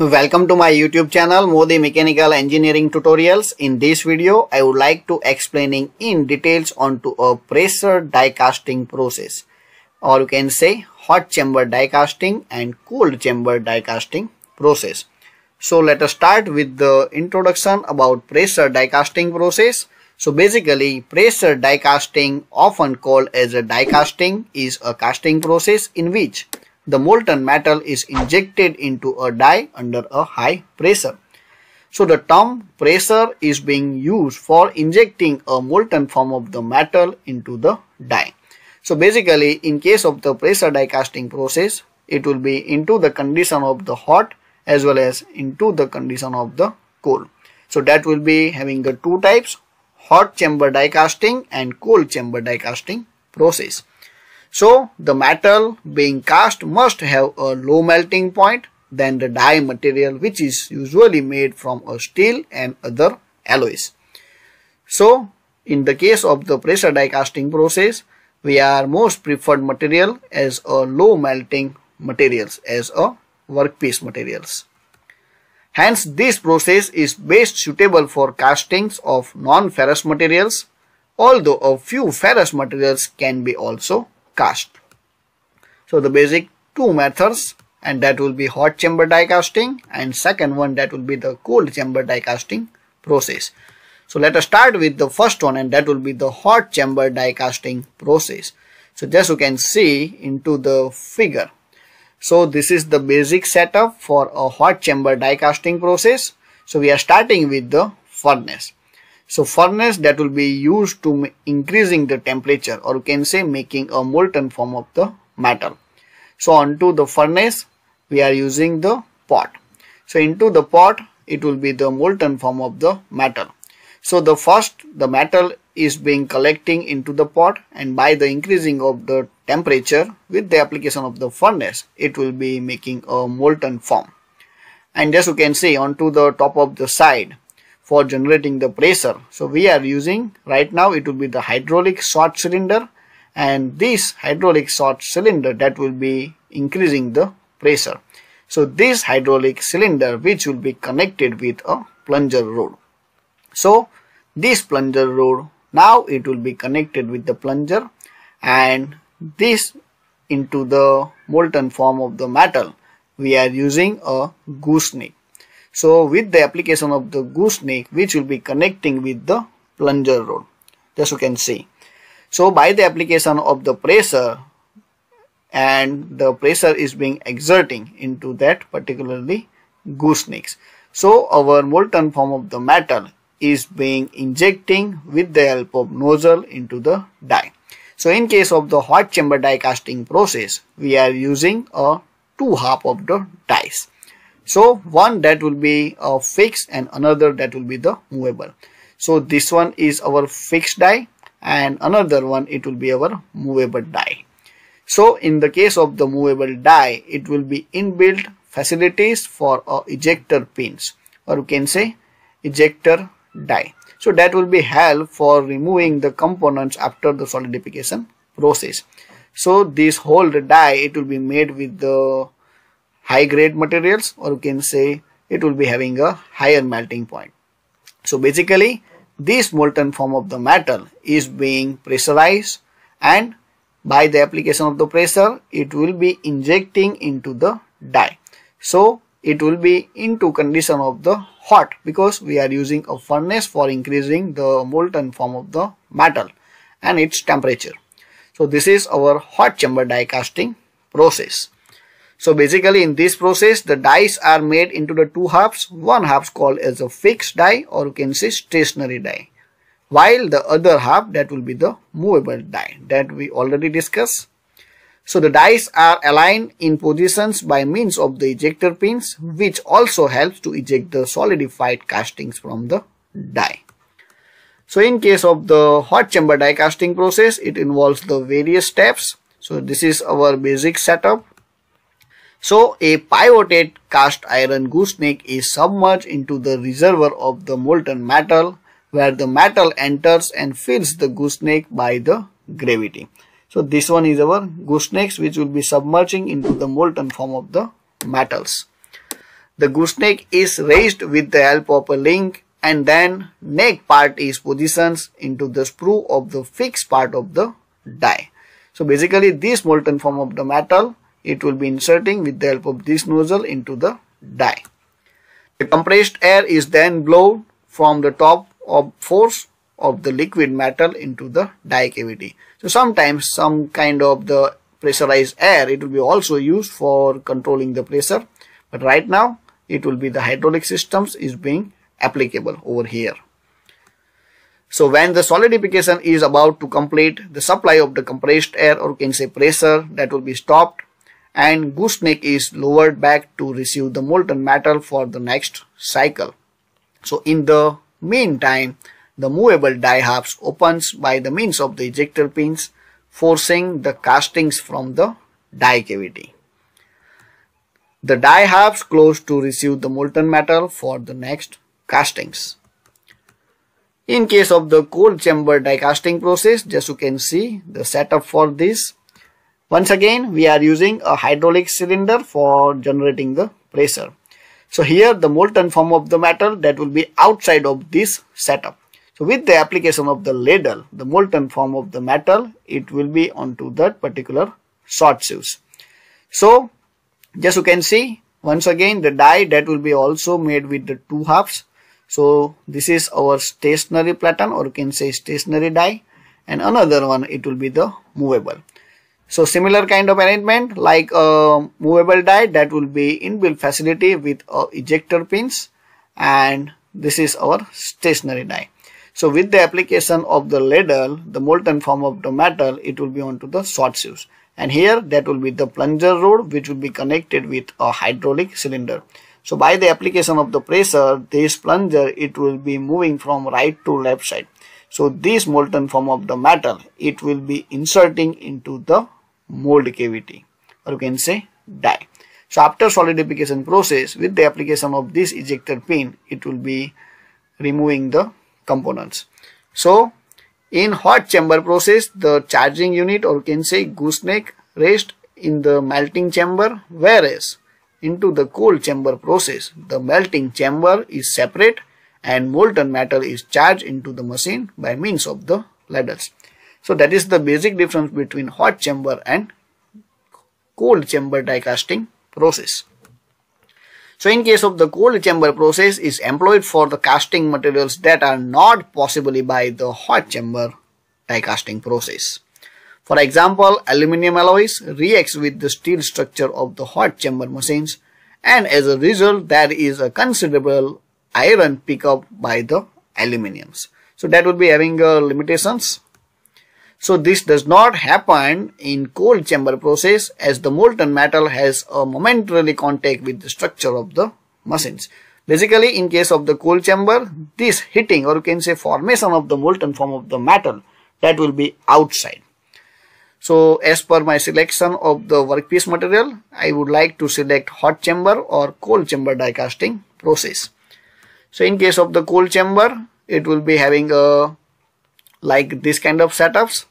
Welcome to my YouTube channel Modi Mechanical Engineering Tutorials. In this video, I would like to explaining in details onto a pressure die casting process or you can say hot chamber die casting and cold chamber die casting process. So let us start with the introduction about pressure die casting process. So basically pressure die casting often called as a die casting is a casting process in which the molten metal is injected into a die under a high pressure. So the term pressure is being used for injecting a molten form of the metal into the die. So basically in case of the pressure die casting process it will be into the condition of the hot as well as into the condition of the cold. So that will be having the two types hot chamber die casting and cold chamber die casting process. So the metal being cast must have a low melting point than the die material which is usually made from a steel and other alloys. So in the case of the pressure die casting process, we are most preferred material as a low melting materials as a workpiece materials. Hence this process is best suitable for castings of non-ferrous materials although a few ferrous materials can be also cast. So the basic two methods and that will be hot chamber die casting and second one that will be the cold chamber die casting process. So let us start with the first one and that will be the hot chamber die casting process. So just you can see into the figure. So this is the basic setup for a hot chamber die casting process. So we are starting with the furnace. So furnace that will be used to increasing the temperature or you can say making a molten form of the metal. So onto the furnace we are using the pot. So into the pot it will be the molten form of the metal. So the first the metal is being collecting into the pot and by the increasing of the temperature with the application of the furnace it will be making a molten form. And as you can see onto the top of the side for generating the pressure. So we are using right now it will be the hydraulic short cylinder and this hydraulic short cylinder that will be increasing the pressure. So this hydraulic cylinder which will be connected with a plunger rod. So this plunger rod now it will be connected with the plunger and this into the molten form of the metal we are using a gooseneck. So with the application of the gooseneck which will be connecting with the plunger rod as you can see. So by the application of the pressure and the pressure is being exerting into that particularly goosenecks. So our molten form of the metal is being injecting with the help of nozzle into the die. So in case of the hot chamber die casting process, we are using a two half of the dies. So one that will be a uh, fixed and another that will be the movable. So this one is our fixed die and another one it will be our movable die. So in the case of the movable die, it will be inbuilt facilities for uh, ejector pins or you can say ejector die. So that will be help for removing the components after the solidification process. So this whole die, it will be made with the high grade materials or you can say it will be having a higher melting point. So basically this molten form of the metal is being pressurized and by the application of the pressure it will be injecting into the die. So it will be into condition of the hot because we are using a furnace for increasing the molten form of the metal and its temperature. So this is our hot chamber die casting process. So basically in this process, the dies are made into the two halves. One half called as a fixed die or you can say stationary die. While the other half that will be the movable die that we already discussed. So the dies are aligned in positions by means of the ejector pins which also helps to eject the solidified castings from the die. So in case of the hot chamber die casting process, it involves the various steps. So this is our basic setup. So a pivoted cast iron gooseneck is submerged into the reservoir of the molten metal where the metal enters and fills the gooseneck by the gravity. So this one is our goosenecks which will be submerging into the molten form of the metals. The gooseneck is raised with the help of a link and then neck part is positioned into the sprue of the fixed part of the die. So basically this molten form of the metal it will be inserting with the help of this nozzle into the die. The compressed air is then blown from the top of force of the liquid metal into the die cavity. So sometimes some kind of the pressurized air it will be also used for controlling the pressure but right now it will be the hydraulic systems is being applicable over here. So when the solidification is about to complete, the supply of the compressed air or can say pressure that will be stopped and gooseneck is lowered back to receive the molten metal for the next cycle. So in the meantime, the movable die halves opens by the means of the ejector pins forcing the castings from the die cavity. The die halves close to receive the molten metal for the next castings. In case of the cold chamber die casting process, just you can see the setup for this once again, we are using a hydraulic cylinder for generating the pressure. So here the molten form of the metal that will be outside of this setup. So with the application of the ladle, the molten form of the metal, it will be onto that particular short fuse. So just you can see, once again the die that will be also made with the two halves. So this is our stationary platen or you can say stationary die and another one it will be the movable. So similar kind of arrangement like a movable die that will be inbuilt facility with uh, ejector pins and this is our stationary die. So with the application of the ladle, the molten form of the metal, it will be onto the short fuse. And here that will be the plunger rod which will be connected with a hydraulic cylinder. So by the application of the pressure, this plunger, it will be moving from right to left side. So this molten form of the metal, it will be inserting into the mold cavity or you can say die. So after solidification process with the application of this ejector pin it will be removing the components. So in hot chamber process the charging unit or you can say gooseneck rest in the melting chamber whereas into the cold chamber process the melting chamber is separate and molten metal is charged into the machine by means of the ladles. So that is the basic difference between hot chamber and cold chamber die casting process. So in case of the cold chamber process is employed for the casting materials that are not possibly by the hot chamber die casting process. For example, aluminium alloys reacts with the steel structure of the hot chamber machines and as a result there is a considerable iron pickup by the aluminiums. So that would be having uh, limitations so this does not happen in cold chamber process as the molten metal has a momentarily contact with the structure of the machines. Basically in case of the cold chamber, this heating or you can say formation of the molten form of the metal that will be outside. So as per my selection of the workpiece material, I would like to select hot chamber or cold chamber die casting process. So in case of the cold chamber, it will be having a like this kind of setups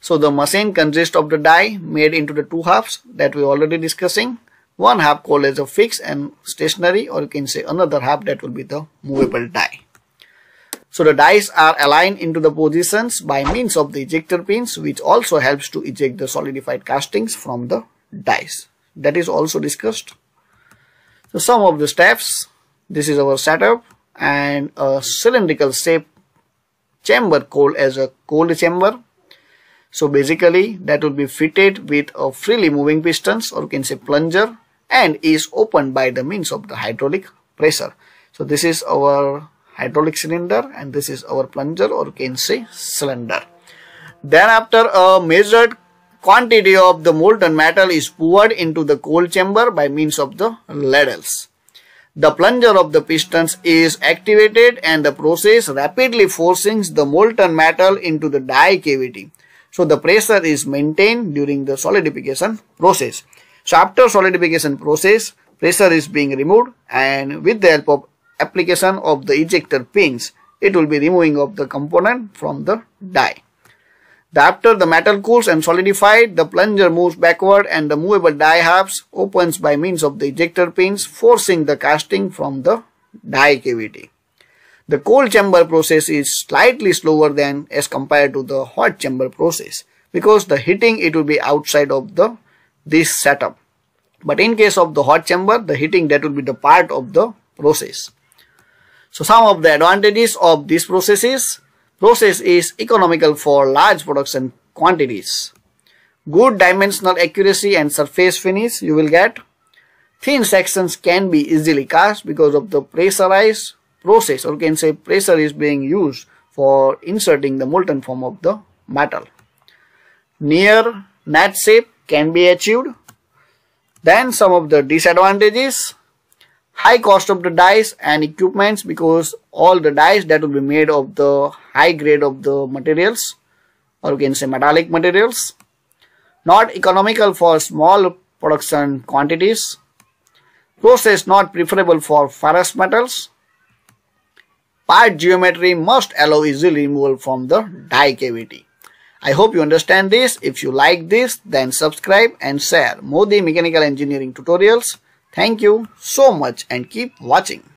so the machine consists of the die made into the two halves that we already discussing. One half called as a fixed and stationary or you can say another half that will be the movable die. So the dies are aligned into the positions by means of the ejector pins which also helps to eject the solidified castings from the dies. That is also discussed. So some of the steps, this is our setup and a cylindrical shape chamber called as a cold chamber so basically that will be fitted with a freely moving pistons or you can say plunger and is opened by the means of the hydraulic pressure. So this is our hydraulic cylinder and this is our plunger or you can say cylinder. Then after a measured quantity of the molten metal is poured into the cold chamber by means of the ladles. The plunger of the pistons is activated and the process rapidly forcing the molten metal into the die cavity so the pressure is maintained during the solidification process. So after solidification process, pressure is being removed and with the help of application of the ejector pins, it will be removing of the component from the die. The after the metal cools and solidified, the plunger moves backward and the movable die halves opens by means of the ejector pins forcing the casting from the die cavity. The cold chamber process is slightly slower than as compared to the hot chamber process because the heating it will be outside of the this setup. But in case of the hot chamber, the heating that will be the part of the process. So some of the advantages of this process is process is economical for large production quantities. Good dimensional accuracy and surface finish you will get. Thin sections can be easily cast because of the pressurized process or can say pressure is being used for inserting the molten form of the metal. Near net shape can be achieved. Then some of the disadvantages, high cost of the dies and equipments because all the dies that will be made of the high grade of the materials or you can say metallic materials. Not economical for small production quantities. Process not preferable for ferrous metals part geometry must allow easy removal from the die cavity. I hope you understand this. If you like this, then subscribe and share Modi Mechanical Engineering Tutorials. Thank you so much and keep watching.